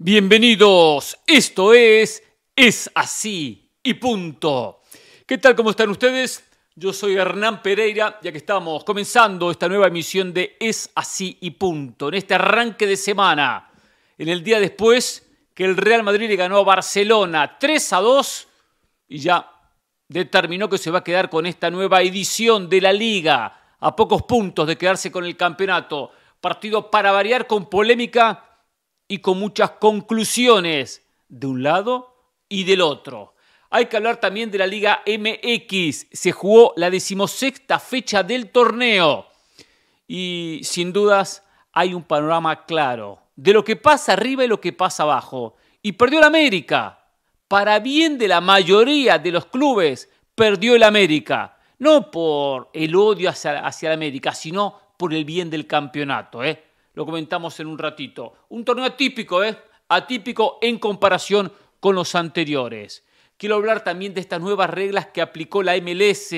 Bienvenidos, esto es Es así y punto. ¿Qué tal? ¿Cómo están ustedes? Yo soy Hernán Pereira, ya que estamos comenzando esta nueva emisión de Es así y punto, en este arranque de semana, en el día después que el Real Madrid le ganó a Barcelona 3 a 2 y ya determinó que se va a quedar con esta nueva edición de la liga, a pocos puntos de quedarse con el campeonato. Partido para variar con polémica y con muchas conclusiones de un lado y del otro. Hay que hablar también de la Liga MX. Se jugó la decimosexta fecha del torneo. Y sin dudas hay un panorama claro de lo que pasa arriba y lo que pasa abajo. Y perdió el América. Para bien de la mayoría de los clubes, perdió el América. No por el odio hacia, hacia el América, sino por el bien del campeonato. ¿eh? lo comentamos en un ratito. Un torneo atípico, ¿eh? Atípico en comparación con los anteriores. Quiero hablar también de estas nuevas reglas que aplicó la MLS,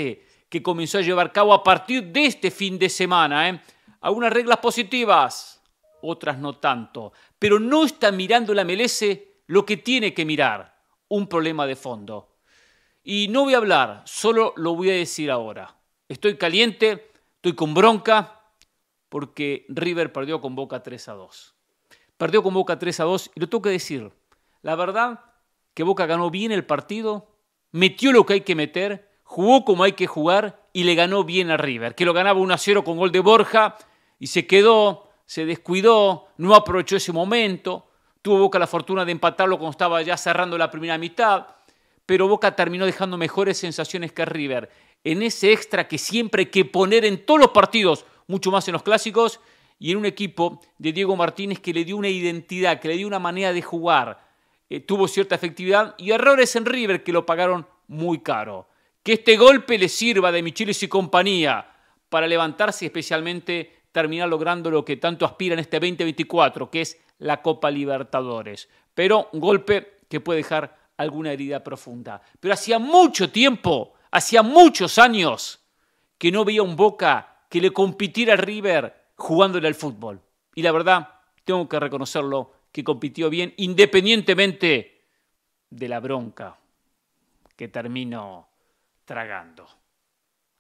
que comenzó a llevar a cabo a partir de este fin de semana. ¿eh? Algunas reglas positivas, otras no tanto. Pero no está mirando la MLS lo que tiene que mirar, un problema de fondo. Y no voy a hablar, solo lo voy a decir ahora. Estoy caliente, estoy con bronca, porque River perdió con Boca 3 a 2. Perdió con Boca 3 a 2 y lo tengo que decir. La verdad que Boca ganó bien el partido, metió lo que hay que meter, jugó como hay que jugar y le ganó bien a River, que lo ganaba 1 a 0 con gol de Borja y se quedó, se descuidó, no aprovechó ese momento. Tuvo Boca la fortuna de empatarlo cuando estaba ya cerrando la primera mitad, pero Boca terminó dejando mejores sensaciones que River. En ese extra que siempre hay que poner en todos los partidos, mucho más en los clásicos y en un equipo de Diego Martínez que le dio una identidad, que le dio una manera de jugar, eh, tuvo cierta efectividad y errores en River que lo pagaron muy caro. Que este golpe le sirva de Michiles y compañía para levantarse y especialmente terminar logrando lo que tanto aspira en este 2024, que es la Copa Libertadores. Pero un golpe que puede dejar alguna herida profunda. Pero hacía mucho tiempo, hacía muchos años que no veía un Boca que le compitiera al River jugándole al fútbol. Y la verdad, tengo que reconocerlo, que compitió bien independientemente de la bronca que termino tragando.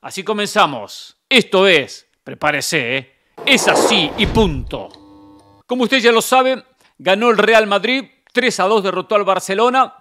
Así comenzamos. Esto es, prepárese, ¿eh? es así y punto. Como ustedes ya lo saben ganó el Real Madrid, 3 a 2 derrotó al Barcelona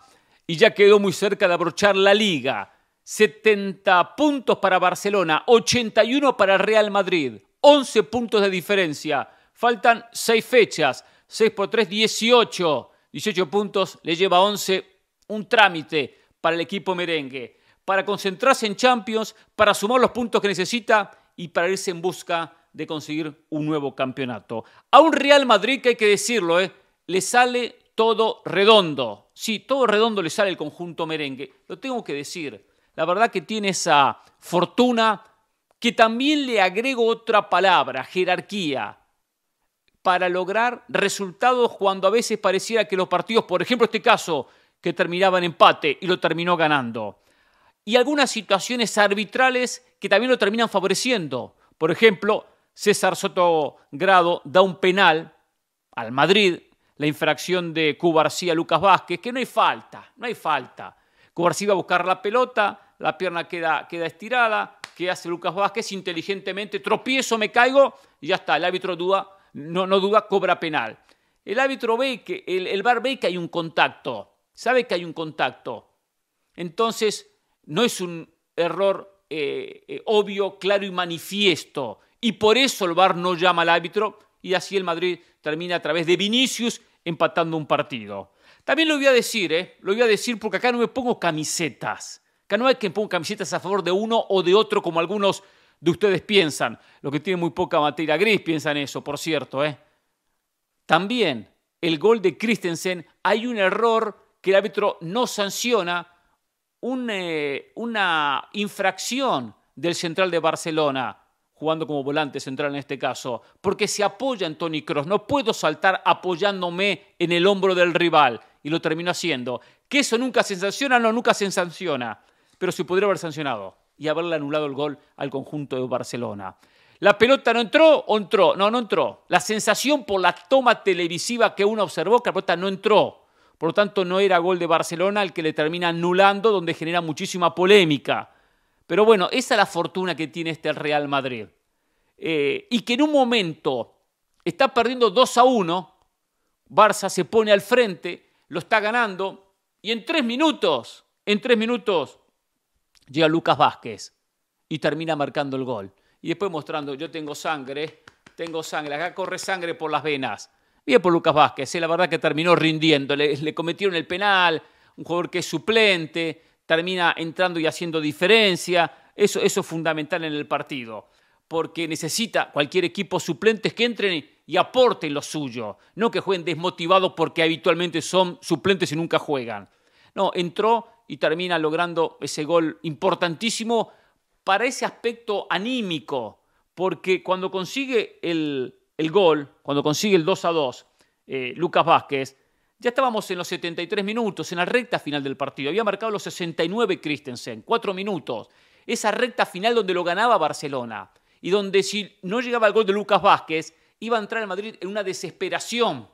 y ya quedó muy cerca de abrochar la liga 70 puntos para Barcelona, 81 para Real Madrid, 11 puntos de diferencia. Faltan 6 fechas, 6 por 3, 18. 18 puntos le lleva 11, un trámite para el equipo merengue, para concentrarse en Champions, para sumar los puntos que necesita y para irse en busca de conseguir un nuevo campeonato. A un Real Madrid que hay que decirlo, eh, le sale todo redondo. Sí, todo redondo le sale el conjunto merengue. Lo tengo que decir la verdad que tiene esa fortuna que también le agrego otra palabra, jerarquía, para lograr resultados cuando a veces pareciera que los partidos, por ejemplo este caso, que terminaba en empate y lo terminó ganando. Y algunas situaciones arbitrales que también lo terminan favoreciendo. Por ejemplo, César Soto Grado da un penal al Madrid, la infracción de Cubarcía Lucas Vázquez, que no hay falta, no hay falta. Cubarcía va a buscar la pelota, la pierna queda, queda estirada. ¿Qué hace Lucas Vázquez? Inteligentemente, tropiezo, me caigo y ya está. El árbitro duda, no, no duda, cobra penal. El árbitro ve que, el, el bar ve que hay un contacto, sabe que hay un contacto. Entonces, no es un error eh, eh, obvio, claro y manifiesto. Y por eso el bar no llama al árbitro y así el Madrid termina a través de Vinicius empatando un partido. También lo voy a decir, ¿eh? lo voy a decir porque acá no me pongo camisetas no hay que ponga camisetas a favor de uno o de otro como algunos de ustedes piensan. Los que tienen muy poca materia gris piensan eso, por cierto. ¿eh? También el gol de Christensen, hay un error que el árbitro no sanciona, eh, una infracción del central de Barcelona, jugando como volante central en este caso, porque se apoya en Tony Cross. No puedo saltar apoyándome en el hombro del rival, y lo termino haciendo. Que eso nunca se sanciona, no, nunca se sanciona pero se podría haber sancionado y haberle anulado el gol al conjunto de Barcelona. ¿La pelota no entró o entró? No, no entró. La sensación por la toma televisiva que uno observó, que la pelota no entró. Por lo tanto, no era gol de Barcelona el que le termina anulando, donde genera muchísima polémica. Pero bueno, esa es la fortuna que tiene este Real Madrid. Eh, y que en un momento está perdiendo 2 a 1, Barça se pone al frente, lo está ganando, y en tres minutos, en tres minutos, llega Lucas Vázquez y termina marcando el gol. Y después mostrando, yo tengo sangre, tengo sangre, acá corre sangre por las venas. Bien por Lucas Vázquez, eh, la verdad que terminó rindiendo, le, cometieron el penal, un jugador que es suplente, termina entrando y haciendo diferencia. Eso, eso, es fundamental en el partido, porque necesita cualquier equipo suplentes que entren y aporten lo suyo, no que jueguen desmotivados porque habitualmente son suplentes y nunca juegan. No, entró y termina logrando ese gol importantísimo para ese aspecto anímico, porque cuando consigue el, gol, cuando consigue el 2 a 2, eh, Lucas Vázquez, ya estábamos en los 73 minutos, en la recta final del partido. Había marcado los 69 Christensen, 4 minutos. Esa recta final donde lo ganaba Barcelona y donde si no llegaba el gol de Lucas Vázquez, iba a entrar el Madrid en una desesperación.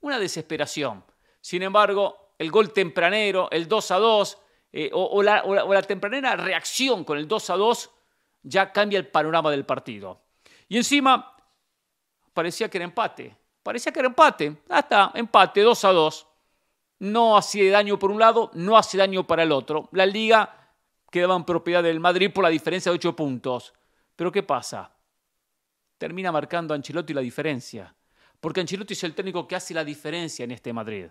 Una desesperación. Sin embargo, el gol tempranero, el 2 a 2, eh, o, la, tempranera reacción con el 2 a 2, ya cambia el panorama del partido. Y encima, parecía que era empate. Parecía que era empate. Ah, está, empate, 2 a 2. No hace daño por un lado, no hace daño para el otro. La liga quedaba en propiedad del Madrid por la diferencia de 8 puntos. Pero ¿qué pasa? Termina marcando a Ancelotti la diferencia. Porque Ancelotti es el técnico que hace la diferencia en este Madrid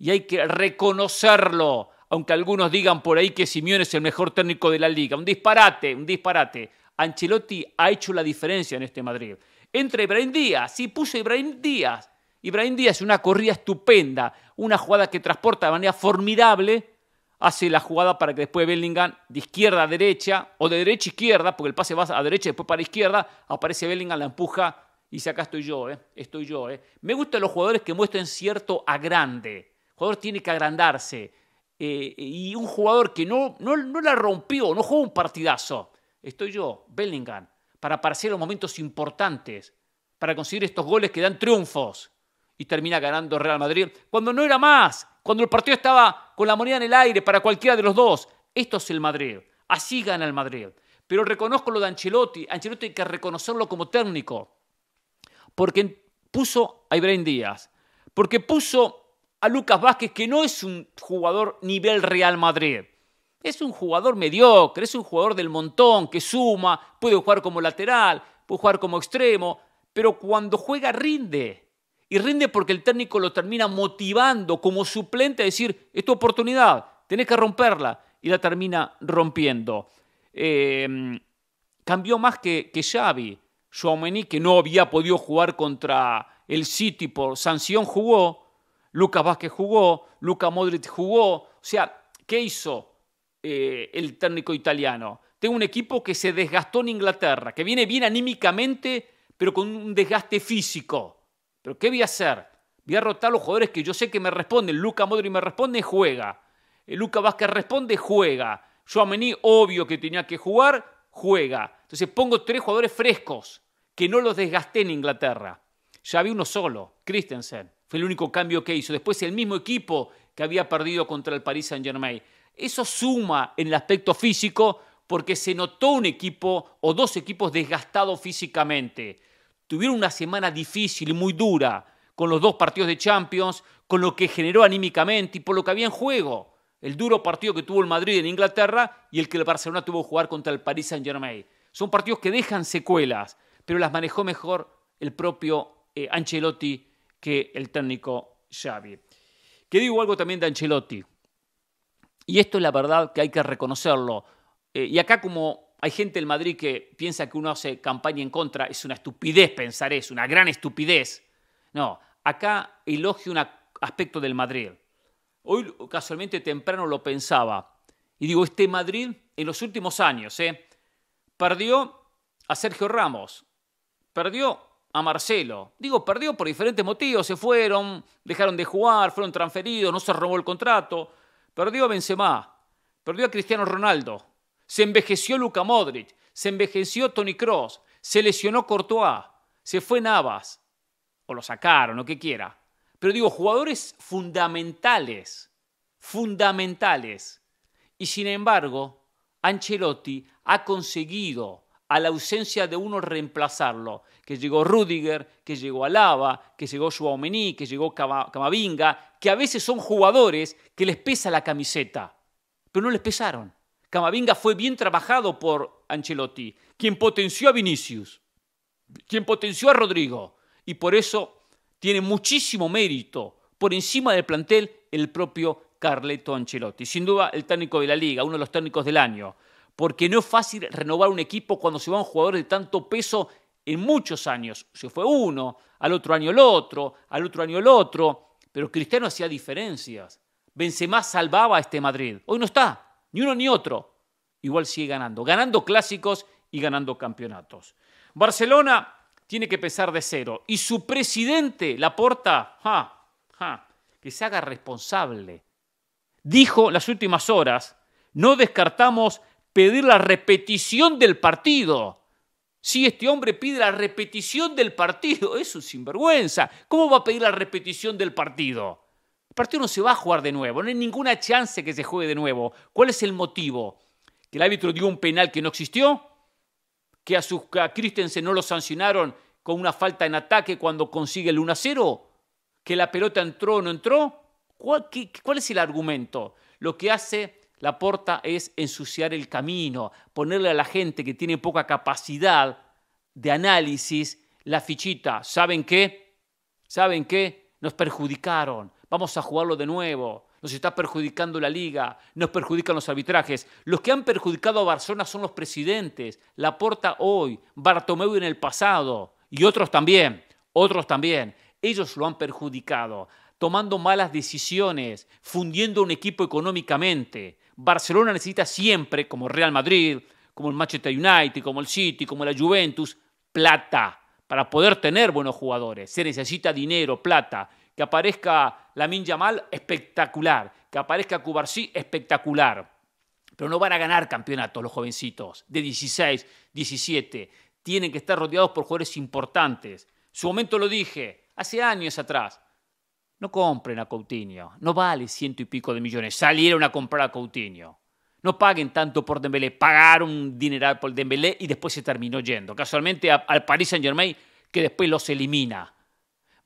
y hay que reconocerlo, aunque algunos digan por ahí que Simeone es el mejor técnico de la liga. Un disparate, un disparate. Ancelotti ha hecho la diferencia en este Madrid. Entra Ibrahim Díaz, sí puso Ibrahim Díaz. Ibrahim Díaz, es una corrida estupenda, una jugada que transporta de manera formidable, hace la jugada para que después Bellingham de izquierda a derecha o de derecha a izquierda, porque el pase va a derecha y después para izquierda, aparece Bellingham, la empuja y dice acá estoy yo, eh, estoy yo. Eh". Me gustan los jugadores que muestren cierto agrande, jugador tiene que agrandarse. Eh, y un jugador que no, no, no la rompió, no jugó un partidazo. Estoy yo, Bellingham, para aparecer en momentos importantes, para conseguir estos goles que dan triunfos. Y termina ganando Real Madrid cuando no era más, cuando el partido estaba con la moneda en el aire para cualquiera de los dos. Esto es el Madrid. Así gana el Madrid. Pero reconozco lo de Ancelotti. Ancelotti hay que reconocerlo como técnico. Porque puso a Ibrahim Díaz. Porque puso a Lucas Vázquez, que no es un jugador nivel Real Madrid. Es un jugador mediocre, es un jugador del montón, que suma, puede jugar como lateral, puede jugar como extremo, pero cuando juega rinde. Y rinde porque el técnico lo termina motivando como suplente a decir, es tu oportunidad, tenés que romperla. Y la termina rompiendo. Em, cambió más que, que Xavi. Mení, que no había podido jugar contra el City por sanción, jugó. Lucas Vázquez jugó, Luca Modric jugó. O sea, ¿qué hizo eh, el técnico italiano? Tengo un equipo que se desgastó en Inglaterra, que viene bien anímicamente, pero con un desgaste físico. ¿Pero qué voy a hacer? Voy a rotar a los jugadores que yo sé que me responden. Luca Modric me responde, juega. Eh, Luca Vázquez responde, juega. Mení, obvio que tenía que jugar, juega. Entonces pongo tres jugadores frescos, que no los desgasté en Inglaterra. Ya vi uno solo, Christensen. Fue el único cambio que hizo. Después el mismo equipo que había perdido contra el Paris Saint-Germain. Eso suma en el aspecto físico porque se notó un equipo o dos equipos desgastados físicamente. Tuvieron una semana difícil y muy dura con los dos partidos de Champions, con lo que generó anímicamente y por lo que había en juego. El duro partido que tuvo el Madrid en Inglaterra y el que el Barcelona tuvo que jugar contra el Paris Saint-Germain. Son partidos que dejan secuelas, pero las manejó mejor el propio eh, Ancelotti que el técnico Xavi. Que digo algo también de Ancelotti. Y esto es la verdad que hay que reconocerlo. Eh, y acá como hay gente en Madrid que piensa que uno hace campaña en contra, es una estupidez pensar eso, una gran estupidez. No, acá elogio un aspecto del Madrid. Hoy casualmente temprano lo pensaba. Y digo, este Madrid en los últimos años eh, perdió a Sergio Ramos, perdió a Marcelo. Digo, perdió por diferentes motivos, se fueron, dejaron de jugar, fueron transferidos, no se robó el contrato. Perdió a Benzema, perdió a Cristiano Ronaldo, se envejeció Luca Modric, se envejeció Tony Cross, se lesionó Courtois, se fue Navas, o lo sacaron, o que quiera. Pero digo, jugadores fundamentales, fundamentales. Y sin embargo, Ancelotti ha conseguido a la ausencia de uno reemplazarlo, que llegó Rudiger, que llegó Alaba, que llegó Suaumení, que llegó Camavinga, que a veces son jugadores que les pesa la camiseta, pero no les pesaron. Camavinga fue bien trabajado por Ancelotti, quien potenció a Vinicius, quien potenció a Rodrigo, y por eso tiene muchísimo mérito por encima del plantel el propio Carleto Ancelotti. Sin duda el técnico de la liga, uno de los técnicos del año porque no es fácil renovar un equipo cuando se va un jugador de tanto peso en muchos años. Se fue uno, al otro año el otro, al otro año el otro, pero Cristiano hacía diferencias. Benzema salvaba a este Madrid. Hoy no está, ni uno ni otro. Igual sigue ganando, ganando clásicos y ganando campeonatos. Barcelona tiene que pesar de cero. Y su presidente, Laporta, ja, que se haga responsable. Dijo las últimas horas, no descartamos pedir la repetición del partido. Si este hombre pide la repetición del partido, eso es sinvergüenza. ¿Cómo va a pedir la repetición del partido? El partido no se va a jugar de nuevo, no hay ninguna chance que se juegue de nuevo. ¿Cuál es el motivo? ¿Que el árbitro dio un penal que no existió? ¿Que a, sus, Christensen no lo sancionaron con una falta en ataque cuando consigue el 1-0? ¿Que la pelota entró o no entró? ¿Cuál es el argumento? Lo que hace la porta es ensuciar el camino, ponerle a la gente que tiene poca capacidad de análisis la fichita. ¿Saben qué? ¿Saben qué? Nos perjudicaron. Vamos a jugarlo de nuevo. Nos está perjudicando la liga, nos perjudican los arbitrajes. Los que han perjudicado a Barcelona son los presidentes, La Porta hoy, Bartomeu en el pasado y otros también, otros también. Ellos lo han perjudicado, tomando malas decisiones, fundiendo un equipo económicamente. Barcelona necesita siempre, como Real Madrid, como el Manchester United, como el City, como la Juventus, plata. Para poder tener buenos jugadores se necesita dinero, plata. Que aparezca Lamin Yamal, espectacular. Que aparezca Cubarsí, espectacular. Pero no van a ganar campeonatos los jovencitos de 16, 17. Tienen que estar rodeados por jugadores importantes. Su momento lo dije, hace años atrás. No compren a Coutinho. No vale ciento y pico de millones. Salieron a comprar a Coutinho. No paguen tanto por Dembélé. Pagaron dinero por Dembélé y después se terminó yendo. Casualmente al Paris Saint-Germain, que después los elimina.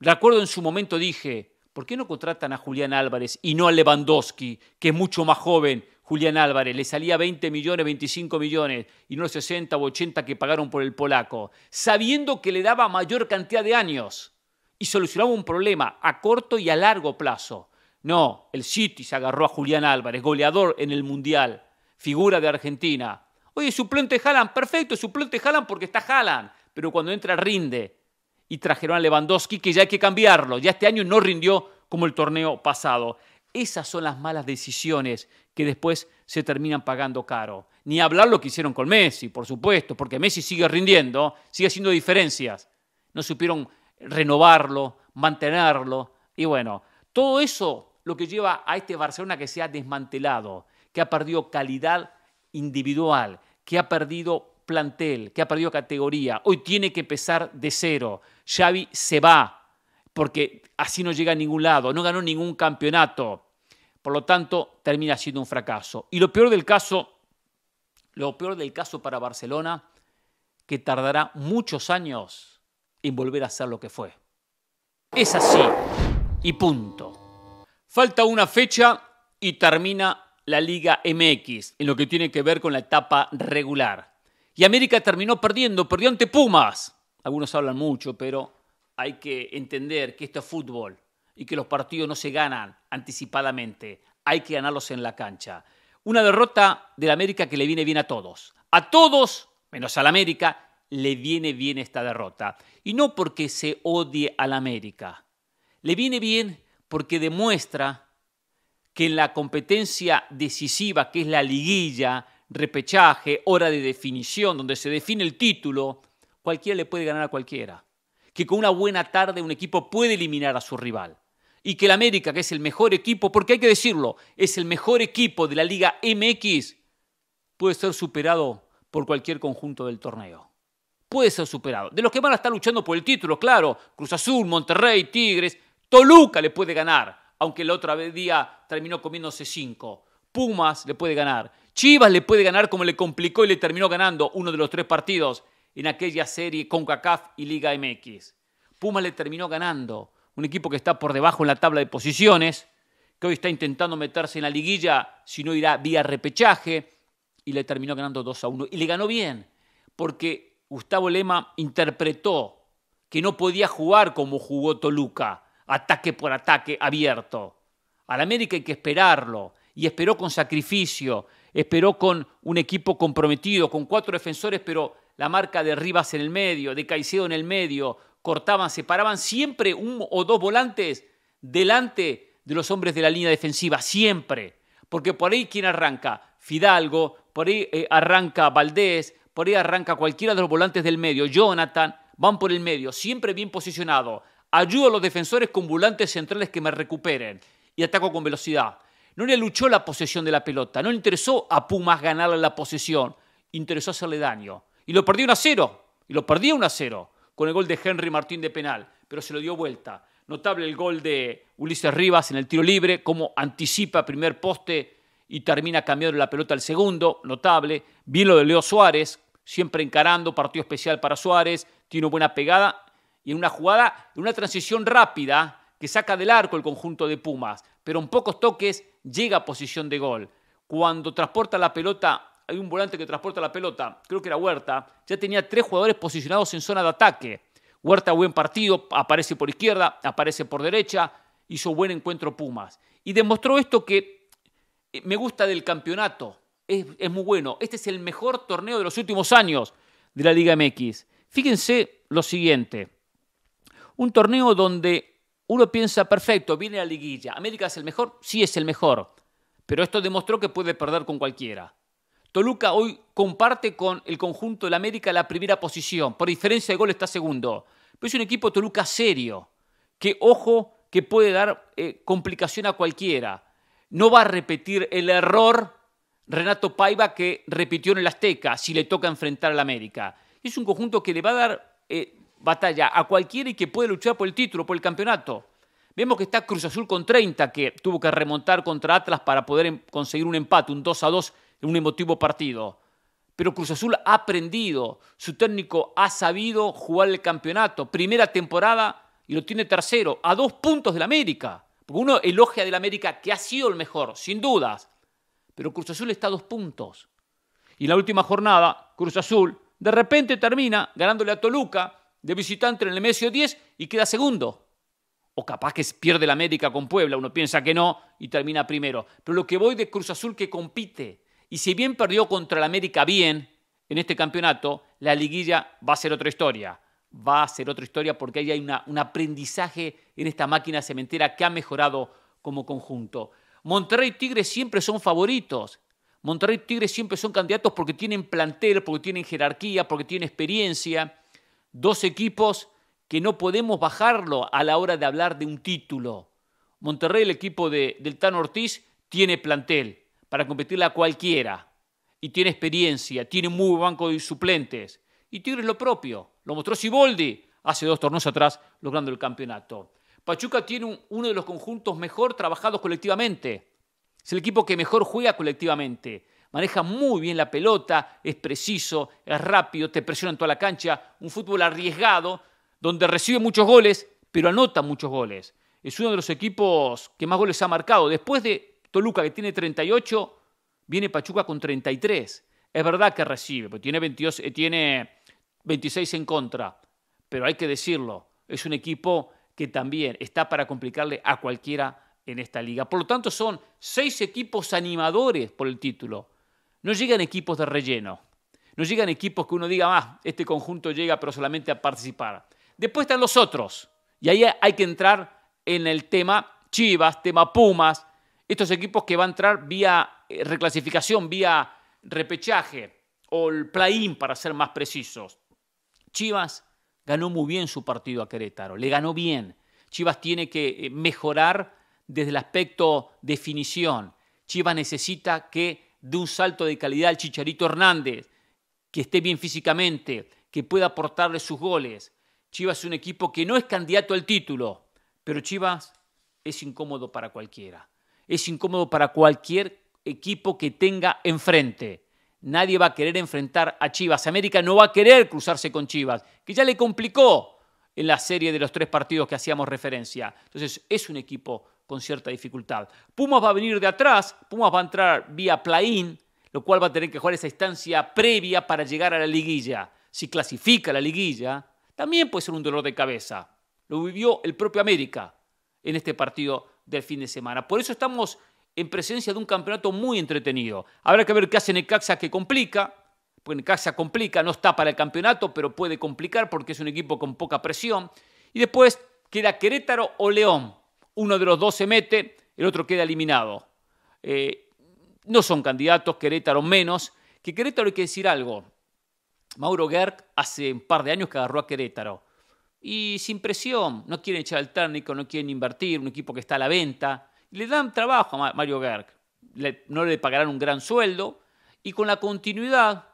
Recuerdo en su momento dije, ¿por qué no contratan a Julián Álvarez y no a Lewandowski, que es mucho más joven? Julián Álvarez, le salía 20 millones, 25 millones y no los 60 o 80 que pagaron por el polaco, sabiendo que le daba mayor cantidad de años y solucionaba un problema a corto y a largo plazo. No, el City se agarró a Julián Álvarez, goleador en el Mundial, figura de Argentina. Oye, suplente Jalan, perfecto, suplente Jalan porque está Jalan, pero cuando entra rinde. Y trajeron a Lewandowski que ya hay que cambiarlo, ya este año no rindió como el torneo pasado. Esas son las malas decisiones que después se terminan pagando caro. Ni hablar lo que hicieron con Messi, por supuesto, porque Messi sigue rindiendo, sigue haciendo diferencias. No supieron renovarlo, mantenerlo. Y bueno, todo eso lo que lleva a este Barcelona que se ha desmantelado, que ha perdido calidad individual, que ha perdido plantel, que ha perdido categoría. Hoy tiene que pesar de cero. Xavi se va porque así no llega a ningún lado, no ganó ningún campeonato. Por lo tanto, termina siendo un fracaso. Y lo peor del caso, lo peor del caso para Barcelona, que tardará muchos años en volver a ser lo que fue. Es así. Y punto. Falta una fecha y termina la Liga MX en lo que tiene que ver con la etapa regular. Y América terminó perdiendo, perdió ante Pumas. Algunos hablan mucho, pero hay que entender que esto es fútbol y que los partidos no se ganan anticipadamente, hay que ganarlos en la cancha. Una derrota la América que le viene bien a todos. A todos, menos a la América, le viene bien esta derrota. Y no porque se odie al América. Le viene bien porque demuestra que en la competencia decisiva, que es la liguilla, repechaje, hora de definición, donde se define el título, cualquiera le puede ganar a cualquiera. Que con una buena tarde un equipo puede eliminar a su rival. Y que el América, que es el mejor equipo, porque hay que decirlo, es el mejor equipo de la Liga MX, puede ser superado por cualquier conjunto del torneo puede ser superado. De los que van a estar luchando por el título, claro, Cruz Azul, Monterrey, Tigres, Toluca le puede ganar, aunque el otro día terminó comiéndose cinco. Pumas le puede ganar, Chivas le puede ganar como le complicó y le terminó ganando uno de los tres partidos en aquella serie con CACAF y Liga MX. Pumas le terminó ganando, un equipo que está por debajo en la tabla de posiciones, que hoy está intentando meterse en la liguilla, si no irá vía repechaje, y le terminó ganando 2 a 1. Y le ganó bien, porque Gustavo Lema interpretó que no podía jugar como jugó Toluca, ataque por ataque abierto. Al América hay que esperarlo, y esperó con sacrificio, esperó con un equipo comprometido, con cuatro defensores, pero la marca de Rivas en el medio, de Caicedo en el medio, cortaban, separaban siempre un o dos volantes delante de los hombres de la línea defensiva, siempre. Porque por ahí quien arranca, Fidalgo, por ahí eh, arranca Valdés, por ahí arranca cualquiera de los volantes del medio, Jonathan, van por el medio, siempre bien posicionado. Ayudo a los defensores con volantes centrales que me recuperen y ataco con velocidad. No le luchó la posesión de la pelota, no le interesó a Pumas ganarle la posesión, interesó hacerle daño. Y lo perdió 1 a 0, y lo perdió 1 a 0 con el gol de Henry Martín de penal, pero se lo dio vuelta. Notable el gol de Ulises Rivas en el tiro libre, como anticipa primer poste y termina cambiando la pelota al segundo, notable. Bien lo de Leo Suárez, siempre encarando, partido especial para Suárez, tiene buena pegada y en una jugada, en una transición rápida que saca del arco el conjunto de Pumas, pero en pocos toques llega a posición de gol. Cuando transporta la pelota, hay un volante que transporta la pelota, creo que era Huerta, ya tenía tres jugadores posicionados en zona de ataque. Huerta, buen partido, aparece por izquierda, aparece por derecha, hizo buen encuentro Pumas. Y demostró esto que eh, me gusta del campeonato, es, muy bueno. Este es el mejor torneo de los últimos años de la Liga MX. Fíjense lo siguiente. Un torneo donde uno piensa, perfecto, viene la liguilla. ¿América es el mejor? Sí, es el mejor. Pero esto demostró que puede perder con cualquiera. Toluca hoy comparte con el conjunto de América la primera posición. Por diferencia de gol está segundo. Pero es un equipo Toluca serio. Que ojo que puede dar eh, complicación a cualquiera. No va a repetir el error Renato Paiva que repitió en el Azteca si le toca enfrentar al América. Es un conjunto que le va a dar eh, batalla a cualquiera y que puede luchar por el título, por el campeonato. Vemos que está Cruz Azul con 30, que tuvo que remontar contra Atlas para poder em, conseguir un empate, un 2 a 2 en un emotivo partido. Pero Cruz Azul ha aprendido, su técnico ha sabido jugar el campeonato. Primera temporada y lo tiene tercero, a dos puntos del América. Porque uno elogia del América que ha sido el mejor, sin dudas pero Cruz Azul está a dos puntos. Y la última jornada, Cruz Azul de repente termina ganándole a Toluca de visitante en el o 10 y queda segundo. O capaz que pierde la América con Puebla, uno piensa que no y termina primero. Pero lo que voy de Cruz Azul que compite, y si bien perdió contra la América bien en este campeonato, la liguilla va a ser otra historia. Va a ser otra historia porque ahí hay un aprendizaje en esta máquina cementera que ha mejorado como conjunto. Monterrey y Tigres siempre son favoritos. Monterrey y Tigres siempre son candidatos porque tienen plantel, porque tienen jerarquía, porque tienen experiencia. Dos equipos que no podemos bajarlo a la hora de hablar de un título. Monterrey, el equipo de, del Tano Ortiz, tiene plantel para competir a cualquiera. Y tiene experiencia, tiene muy buen banco de suplentes. Y Tigres lo propio. Lo mostró Siboldi hace dos torneos atrás, logrando el campeonato. Pachuca tiene uno de los conjuntos mejor trabajados colectivamente. Es el equipo que mejor juega colectivamente. Maneja muy bien la pelota, es preciso, es rápido, te presiona en toda la cancha. Un fútbol arriesgado, donde recibe muchos goles, pero anota muchos goles. Es uno de los equipos que más goles ha marcado. Después de Toluca, que tiene 38, viene Pachuca con 33. Es verdad que recibe, porque tiene, 22, eh, tiene 26 en contra, pero hay que decirlo, es un equipo que también está para complicarle a cualquiera en esta liga. Por lo tanto, son seis equipos animadores por el título. No llegan equipos de relleno. No llegan equipos que uno diga, ah, este conjunto llega pero solamente a participar. Después están los otros. Y ahí hay que entrar en el tema Chivas, tema Pumas, estos equipos que van a entrar vía eh, reclasificación, vía repechaje o el play-in para ser más precisos. Chivas, ganó muy bien su partido a Querétaro, le ganó bien. Chivas tiene que eh, mejorar desde el aspecto definición. Chivas necesita que dé un salto de calidad al Chicharito Hernández, que esté bien físicamente, que pueda aportarle sus goles. Chivas es un equipo que no es candidato al título, pero Chivas es incómodo para cualquiera. Es incómodo para cualquier equipo que tenga enfrente nadie va a querer enfrentar a Chivas. América no va a querer cruzarse con Chivas, que ya le complicó en la serie de los tres partidos que hacíamos referencia. Entonces, es un equipo con cierta dificultad. Pumas va a venir de atrás, Pumas va a entrar vía play-in, lo cual va a tener que jugar esa instancia previa para llegar a la liguilla. Si clasifica la liguilla, también puede ser un dolor de cabeza. Lo vivió el propio América en este partido del fin de semana. Por eso estamos en presencia de un campeonato muy entretenido. Habrá que ver qué hace Necaxa que complica, porque Necaxa complica, no está para el campeonato, pero puede complicar porque es un equipo con poca presión. Y después queda Querétaro o León. Uno de los dos se mete, el otro queda eliminado. Eh, no son candidatos, Querétaro menos. Que Querétaro hay que decir algo. Mauro Gerg hace un par de años que agarró a Querétaro. Y sin presión, no quieren echar al técnico, no quieren invertir, un equipo que está a la venta le dan trabajo a Mario Gerg, no le pagarán un gran sueldo, y con la continuidad,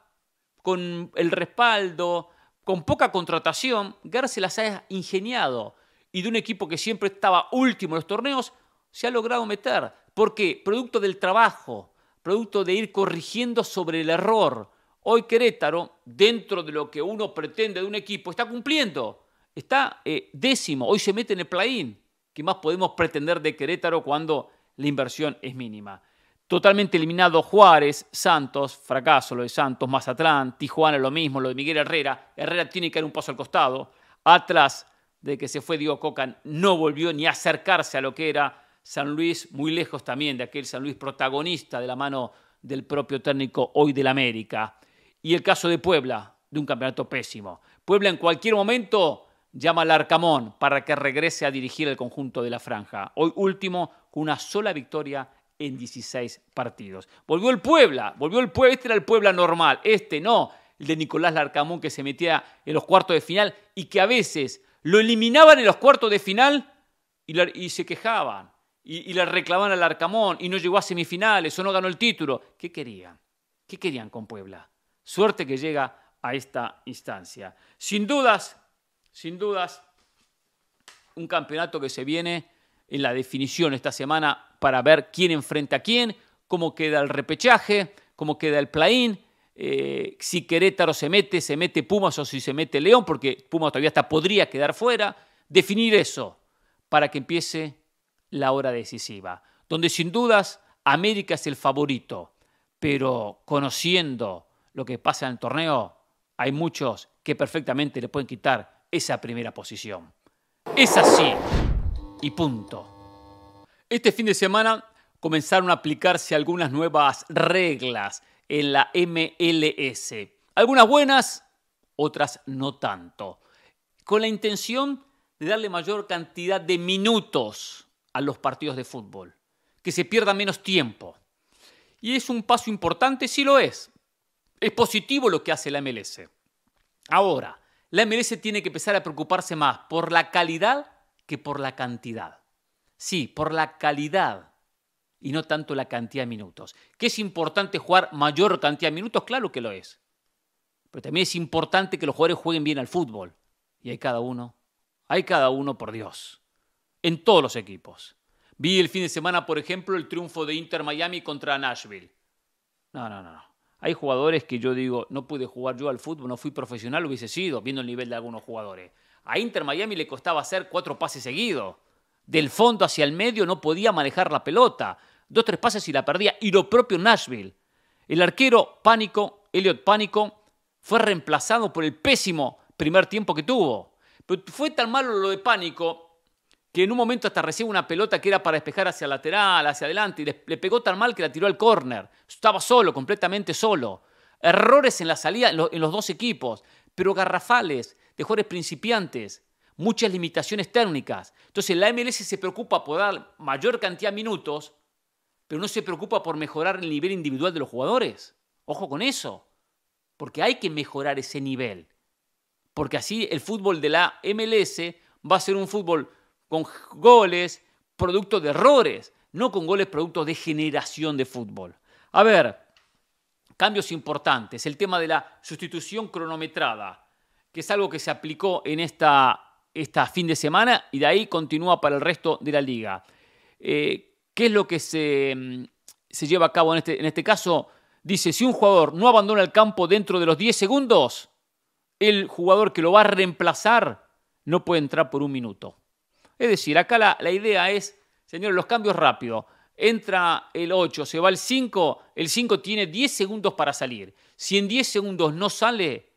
con el respaldo, con poca contratación, Gerg se las ha ingeniado, y de un equipo que siempre estaba último en los torneos, se ha logrado meter. porque Producto del trabajo, producto de ir corrigiendo sobre el error. Hoy Querétaro, dentro de lo que uno pretende de un equipo, está cumpliendo. Está eh, décimo, hoy se mete en el play-in. ¿Qué más podemos pretender de Querétaro cuando la inversión es mínima? Totalmente eliminado Juárez, Santos, fracaso lo de Santos, Mazatlán, Tijuana lo mismo, lo de Miguel Herrera. Herrera tiene que dar un paso al costado. Atrás de que se fue Diego Coca, no volvió ni a acercarse a lo que era San Luis, muy lejos también de aquel San Luis protagonista de la mano del propio técnico hoy del América. Y el caso de Puebla, de un campeonato pésimo. Puebla en cualquier momento llama al Arcamón para que regrese a dirigir el conjunto de la franja. Hoy último con una sola victoria en 16 partidos. Volvió el Puebla, volvió el Puebla, este era el Puebla normal, este no, el de Nicolás Larcamón que se metía en los cuartos de final y que a veces lo eliminaban en los cuartos de final y, se quejaban y, y, le reclamaban al Arcamón y no llegó a semifinales o no ganó el título. ¿Qué querían? ¿Qué querían con Puebla? Suerte que llega a esta instancia. Sin dudas, sin dudas, un campeonato que se viene en la definición esta semana para ver quién enfrenta a quién, cómo queda el repechaje, cómo queda el play-in, eh, si Querétaro se mete, se mete Pumas o si se mete León, porque Pumas todavía hasta podría quedar fuera. Definir eso para que empiece la hora decisiva, donde sin dudas América es el favorito, pero conociendo lo que pasa en el torneo, hay muchos que perfectamente le pueden quitar esa primera posición. Es así. Y punto. Este fin de semana comenzaron a aplicarse algunas nuevas reglas en la MLS. Algunas buenas, otras no tanto. Con la intención de darle mayor cantidad de minutos a los partidos de fútbol, que se pierda menos tiempo. Y es un paso importante, sí lo es. Es positivo lo que hace la MLS. Ahora, la MLS tiene que empezar a preocuparse más por la calidad que por la cantidad. Sí, por la calidad y no tanto la cantidad de minutos. ¿Que es importante jugar mayor cantidad de minutos? Claro que lo es. Pero también es importante que los jugadores jueguen bien al fútbol. Y hay cada uno, hay cada uno por Dios, en todos los equipos. Vi el fin de semana, por ejemplo, el triunfo de Inter Miami contra Nashville. No, no, no, no. Hay jugadores que yo digo, no pude jugar yo al fútbol, no fui profesional, hubiese sido, viendo el nivel de algunos jugadores. A Inter Miami le costaba hacer cuatro pases seguidos. Del fondo hacia el medio no podía manejar la pelota. Dos, tres pases y la perdía. Y lo propio Nashville. El arquero Pánico, Elliot Pánico, fue reemplazado por el pésimo primer tiempo que tuvo. Pero fue tan malo lo de Pánico que en un momento hasta recibe una pelota que era para despejar hacia lateral, hacia adelante, y le, pegó tan mal que la tiró al córner. Estaba solo, completamente solo. Errores en la salida en, los dos equipos, pero garrafales, de principiantes, muchas limitaciones técnicas. Entonces la MLS se preocupa por dar mayor cantidad de minutos, pero no se preocupa por mejorar el nivel individual de los jugadores. Ojo con eso, porque hay que mejorar ese nivel. Porque así el fútbol de la MLS va a ser un fútbol con goles producto de errores, no con goles producto de generación de fútbol. A ver, cambios importantes. El tema de la sustitución cronometrada, que es algo que se aplicó en esta, esta fin de semana y de ahí continúa para el resto de la liga. Eh, ¿Qué es lo que se, mm, se lleva a cabo en este, en este caso? Dice, si un jugador no abandona el campo dentro de los 10 segundos, el jugador que lo va a reemplazar no puede entrar por un minuto. Es decir, acá la, idea es, señores, los cambios rápidos. Entra el 8, se va el 5, el 5 tiene 10 segundos para salir. Si en 10 segundos no sale,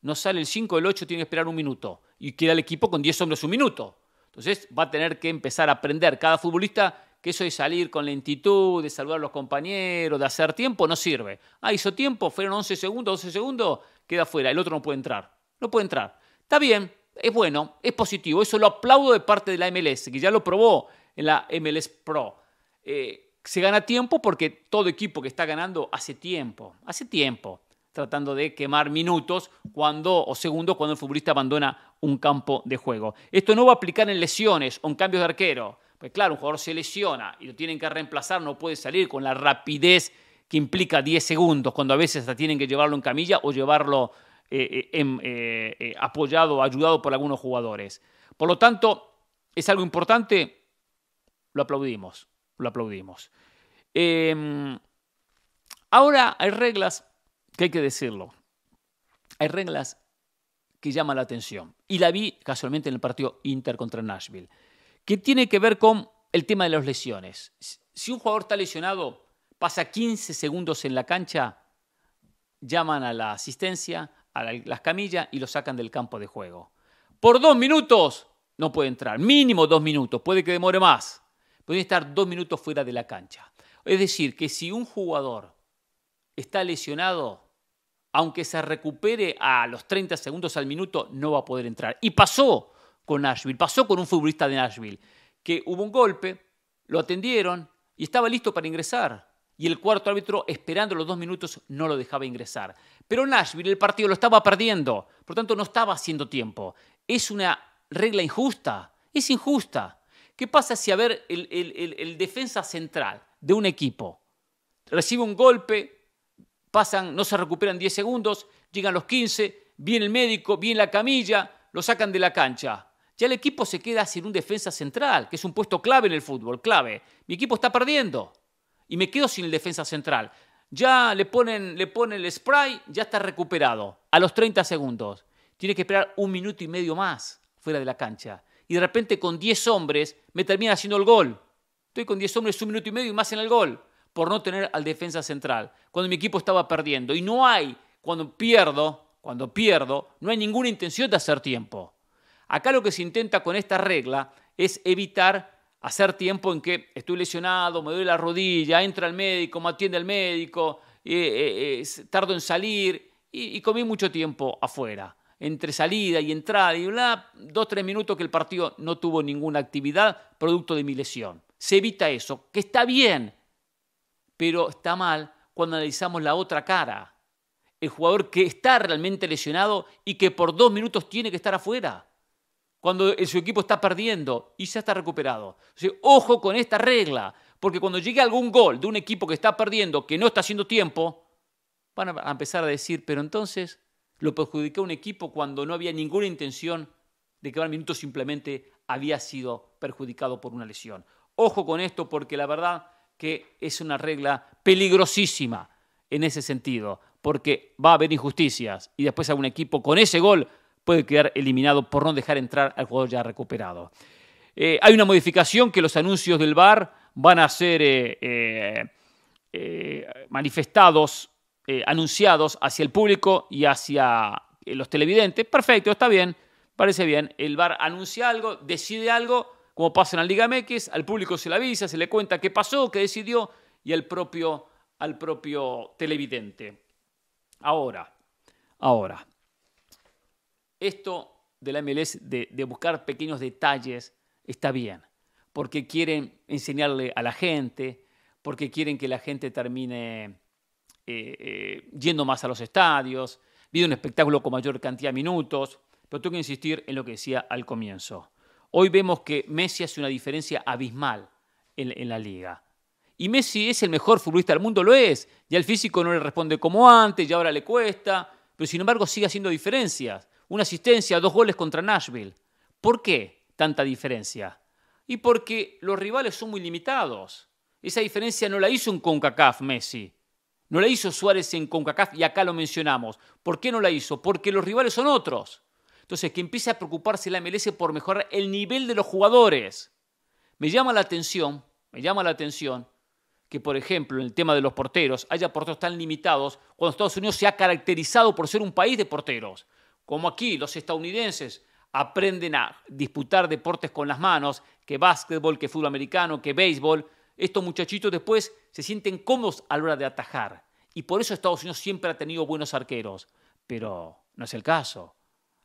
no sale el 5, el 8 tiene que esperar un minuto y queda el equipo con 10 hombres un minuto. Entonces va a tener que empezar a aprender cada futbolista que eso de salir con lentitud, de saludar a los compañeros, de hacer tiempo, no sirve. Ah, hizo tiempo, fueron 11 segundos, 12 segundos, queda fuera, el otro no puede entrar. No puede entrar. Está bien, es bueno, es positivo. Eso lo aplaudo de parte de la MLS, que ya lo probó en la MLS Pro. Eh, se gana tiempo porque todo equipo que está ganando hace tiempo, hace tiempo, tratando de quemar minutos cuando, o segundos cuando el futbolista abandona un campo de juego. Esto no va a aplicar en lesiones o en cambios de arquero. Pues claro, un jugador se lesiona y lo tienen que reemplazar, no puede salir con la rapidez que implica 10 segundos, cuando a veces hasta tienen que llevarlo en camilla o llevarlo eh, eh, em, eh, apoyado, ayudado por algunos jugadores. Por lo tanto, es algo importante, lo aplaudimos, lo aplaudimos. Em, ahora hay reglas que hay que decirlo. Hay reglas que llaman la atención. Y la vi casualmente en el partido Inter contra Nashville. Que tiene que ver con el tema de las lesiones. Si un jugador está lesionado, pasa 15 segundos en la cancha, llaman a la asistencia, a las camillas y lo sacan del campo de juego. Por dos minutos no puede entrar, mínimo dos minutos, puede que demore más. Puede estar dos minutos fuera de la cancha. Es decir, que si un jugador está lesionado, aunque se recupere a los 30 segundos al minuto, no va a poder entrar. Y pasó con Nashville, pasó con un futbolista de Nashville, que hubo un golpe, lo atendieron y estaba listo para ingresar y el cuarto árbitro, esperando los dos minutos, no lo dejaba ingresar. Pero Nashville el partido lo estaba perdiendo, por lo tanto no estaba haciendo tiempo. Es una regla injusta, es injusta. ¿Qué pasa si, a ver, el, defensa central de un equipo recibe un golpe, pasan, no se recuperan 10 segundos, llegan los 15, viene el médico, viene la camilla, lo sacan de la cancha. Ya el equipo se queda sin un defensa central, que es un puesto clave en el fútbol, clave. Mi equipo está perdiendo y me quedo sin el defensa central. Ya le ponen, le ponen el spray, ya está recuperado a los 30 segundos. Tiene que esperar un minuto y medio más fuera de la cancha. Y de repente con 10 hombres me termina haciendo el gol. Estoy con 10 hombres un minuto y medio y más en el gol por no tener al defensa central, cuando mi equipo estaba perdiendo. Y no hay, cuando pierdo, cuando pierdo, no hay ninguna intención de hacer tiempo. Acá lo que se intenta con esta regla es evitar hacer tiempo en que estoy lesionado, me duele la rodilla, entra el médico, me atiende el médico, eh, eh, eh, tardo en salir y, comí mucho tiempo afuera. Entre salida y entrada y bla, dos, tres minutos que el partido no tuvo ninguna actividad producto de mi lesión. Se evita eso, que está bien, pero está mal cuando analizamos la otra cara. El jugador que está realmente lesionado y que por dos minutos tiene que estar afuera cuando eh, su equipo está perdiendo y ya está recuperado. ojo con esta regla, porque cuando llegue algún gol de un equipo que está perdiendo, que no está haciendo tiempo, van a empezar a decir, pero entonces lo perjudicó un equipo cuando no había ninguna intención de que al minuto simplemente había sido perjudicado por una lesión. Ojo con esto porque la verdad que es una regla peligrosísima en ese sentido, porque va a haber injusticias y después algún un equipo con ese gol puede quedar eliminado por no dejar entrar al jugador ya recuperado. Eh, hay una modificación que los anuncios del VAR van a ser eh, eh, manifestados, anunciados hacia el público y hacia los televidentes. Perfecto, está bien, parece bien. El VAR anuncia algo, decide algo, como pasa en la Liga MX, al público se le avisa, se le cuenta qué pasó, qué decidió y propio, al propio televidente. Ahora, ahora. Esto de la MLS, de, buscar pequeños detalles, está bien, porque quieren enseñarle a la gente, porque quieren que la gente termine eh, eh, yendo más a los estadios, viendo un espectáculo con mayor cantidad de minutos, pero tengo que insistir en lo que decía al comienzo. Hoy vemos que Messi hace una diferencia abismal en, en la liga. Y Messi es el mejor futbolista del mundo, lo es. Ya el físico no le responde como antes, ya ahora le cuesta, pero sin embargo sigue haciendo diferencias. Una asistencia, dos goles contra Nashville. ¿Por qué tanta diferencia? Y porque los rivales son muy limitados. Esa diferencia no la hizo en CONCACAF Messi. No la hizo Suárez en CONCACAF y acá lo mencionamos. ¿Por qué no la hizo? Porque los rivales son otros. Entonces, que empiece a preocuparse la MLS por mejorar el nivel de los jugadores. Me llama la atención, me llama la atención que, por ejemplo, en el tema de los porteros, haya porteros tan limitados cuando Estados Unidos se ha caracterizado por ser un país de porteros como aquí los estadounidenses aprenden a disputar deportes con las manos, que básquetbol, que fútbol americano, que béisbol, estos muchachitos después se sienten cómodos a la hora de atajar. Y por eso Estados Unidos siempre ha tenido buenos arqueros. Pero no es el caso.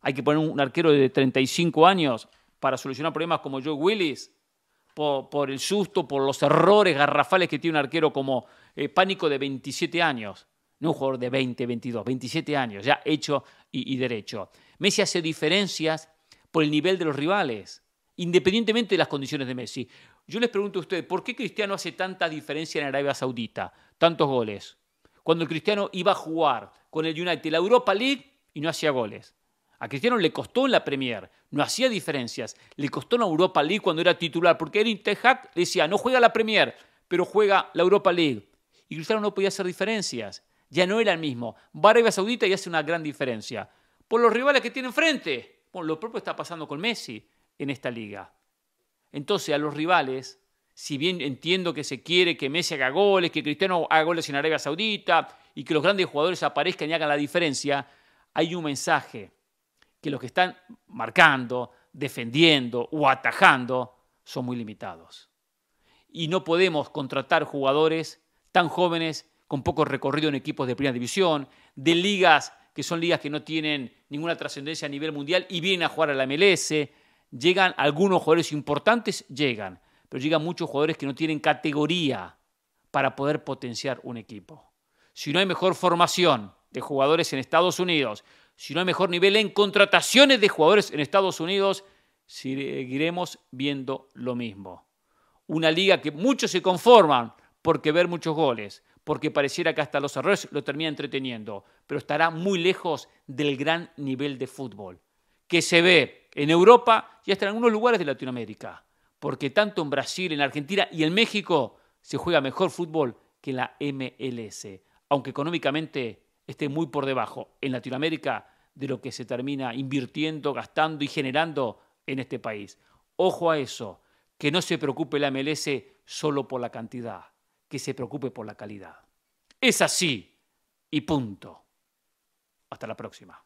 Hay que poner un arquero de 35 años para solucionar problemas como Joe Willis, por, el susto, por los errores garrafales que tiene un arquero como eh, Pánico de 27 años no un jugador de 20, 22, 27 años, ya hecho y, derecho. Messi hace diferencias por el nivel de los rivales, independientemente de las condiciones de Messi. Yo les pregunto a ustedes, ¿por qué Cristiano hace tanta diferencia en Arabia Saudita? Tantos goles. Cuando el Cristiano iba a jugar con el United la Europa League y no hacía goles. A Cristiano le costó en la Premier, no hacía diferencias. Le costó en la Europa League cuando era titular, porque Erin le decía, no juega la Premier, pero juega la Europa League. Y Cristiano no podía hacer diferencias ya no era el mismo. Va a Arabia Saudita y hace una gran diferencia. Por los rivales que tiene enfrente. Bueno, lo propio está pasando con Messi en esta liga. Entonces, a los rivales, si bien entiendo que se quiere que Messi haga goles, que Cristiano haga goles en Arabia Saudita y que los grandes jugadores aparezcan y hagan la diferencia, hay un mensaje que los que están marcando, defendiendo o atajando son muy limitados. Y no podemos contratar jugadores tan jóvenes con poco recorrido en equipos de primera división, de ligas que son ligas que no tienen ninguna trascendencia a nivel mundial y vienen a jugar a la MLS. Llegan algunos jugadores importantes, llegan, pero llegan muchos jugadores que no tienen categoría para poder potenciar un equipo. Si no hay mejor formación de jugadores en Estados Unidos, si no hay mejor nivel en contrataciones de jugadores en Estados Unidos, seguiremos viendo lo mismo. Una liga que muchos se conforman porque ver muchos goles, porque pareciera que hasta los errores lo termina entreteniendo, pero estará muy lejos del gran nivel de fútbol que se ve en Europa y hasta en algunos lugares de Latinoamérica, porque tanto en Brasil, en Argentina y en México se juega mejor fútbol que la MLS, aunque económicamente esté muy por debajo en Latinoamérica de lo que se termina invirtiendo, gastando y generando en este país. Ojo a eso, que no se preocupe la MLS solo por la cantidad que se preocupe por la calidad. Es así y punto. Hasta la próxima.